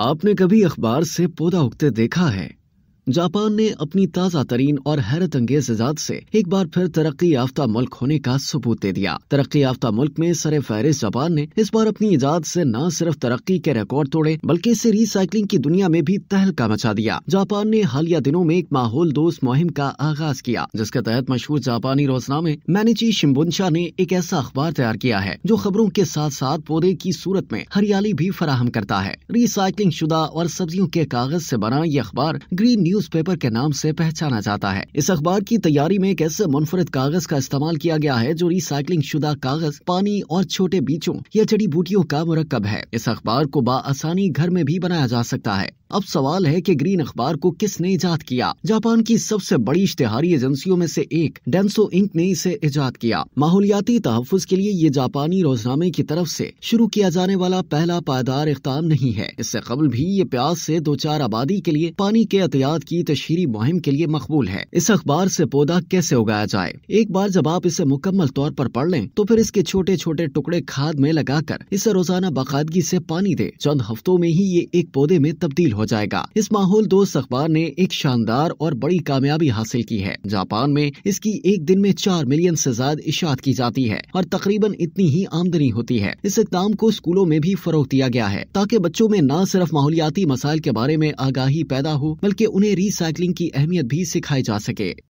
आपने कभी अखबार से पौधा उगते देखा है जापान ने अपनी ताज़ा तरीन और हैरत अंगेज इजाद से एक बार फिर तरक्की याफ्ता मुल्क होने का सबूत दे दिया तरक्की याफ्ता मुल्क में सर फहरिस्त जापान ने इस बार अपनी ईजाद से न सिर्फ तरक्की के रिकॉर्ड तोड़े बल्कि इसे रिसाइकिलिंग की दुनिया में भी तहलका मचा दिया जापान ने हालिया दिनों में एक माहौल दोस्त मुहिम का आगाज किया जिसके तहत मशहूर जापानी रोजनामे मैनेची शिम्बुनशा ने एक ऐसा अखबार तैयार किया है जो खबरों के साथ साथ पौधे की सूरत में हरियाली भी फराहम करता है रिसाइकिलिंग शुदा और सब्जियों के कागज ऐसी बना ये अखबार ग्रीन न्यूज पेपर के नाम से पहचाना जाता है इस अखबार की तैयारी में एक ऐसे मुनफरद कागज का इस्तेमाल किया गया है जो रिसाइकलिंग शुदा कागज पानी और छोटे बीचों या जड़ी बूटियों का मरकब है इस अखबार को बासानी घर में भी बनाया जा सकता है अब सवाल है कि ग्रीन अखबार को किसने ईजाद किया जापान की सबसे बड़ी इश्तेहारी एजेंसियों में से एक डेंसो इंक ने इसे ईजाद किया माहौलियाती तहफ़ के लिए ये जापानी रोजनामे की तरफ से शुरू किया जाने वाला पहला पायदार इकदाम नहीं है इससे कबल भी ये प्याज से दो चार आबादी के लिए पानी के एहतियात की तशहरी मुहिम के लिए मकबूल है इस अखबार से पौधा कैसे उगाया जाए एक बार जब आप इसे मुकम्मल तौर पर पढ़ लें तो फिर इसके छोटे छोटे टुकड़े खाद में लगाकर इसे रोजाना बाकायदगी से पानी दे चंद हफ्तों में ही ये एक पौधे में तब्दील हो हो जाएगा इस माहौल दोस्त अखबार ने एक शानदार और बड़ी कामयाबी हासिल की है जापान में इसकी एक दिन में चार मिलियन ऐसी ज्यादा इशात की जाती है और तकरीबन इतनी ही आमदनी होती है इस इकदाम को स्कूलों में भी फरोग दिया गया है ताकि बच्चों में न सिर्फ माहौलियाती मसाइल के बारे में आगाही पैदा हो बल्कि उन्हें रिसाइकलिंग की अहमियत भी सिखाई जा सके